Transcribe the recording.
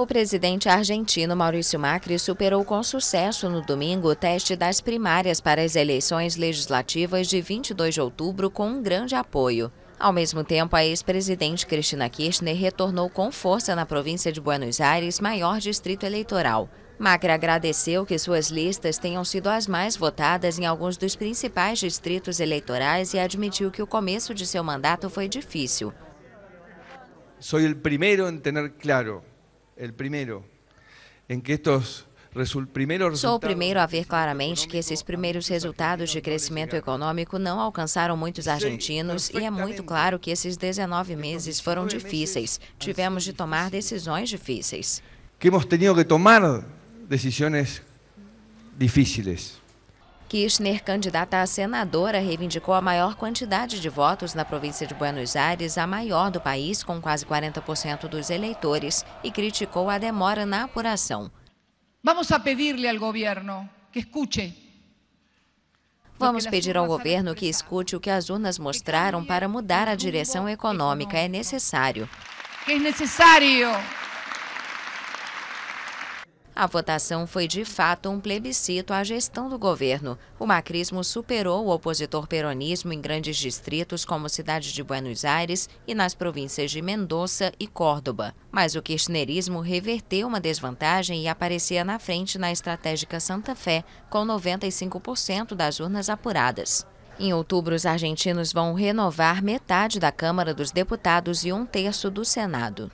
O presidente argentino Maurício Macri superou com sucesso no domingo o teste das primárias para as eleições legislativas de 22 de outubro com um grande apoio. Ao mesmo tempo, a ex-presidente Cristina Kirchner retornou com força na província de Buenos Aires, maior distrito eleitoral. Macri agradeceu que suas listas tenham sido as mais votadas em alguns dos principais distritos eleitorais e admitiu que o começo de seu mandato foi difícil. Sou o primeiro em ter claro El primero, en que estos Sou o primeiro a ver claramente que esses primeiros resultados de crescimento econômico não alcançaram muitos argentinos e é muito claro que esses 19 meses foram difíceis. Tivemos de tomar decisões difíceis. Que hemos tenido que tomar decisões difíceis. Kirchner, candidata a senadora, reivindicou a maior quantidade de votos na província de Buenos Aires, a maior do país, com quase 40% dos eleitores, e criticou a demora na apuração. Vamos a lhe ao governo que escute. Vamos pedir ao governo que escute o que as urnas mostraram para mudar a direção econômica. É necessário. É necessário a votação foi de fato um plebiscito à gestão do governo. O macrismo superou o opositor peronismo em grandes distritos como cidade de Buenos Aires e nas províncias de Mendoza e Córdoba. Mas o kirchnerismo reverteu uma desvantagem e aparecia na frente na estratégica Santa Fé, com 95% das urnas apuradas. Em outubro, os argentinos vão renovar metade da Câmara dos Deputados e um terço do Senado.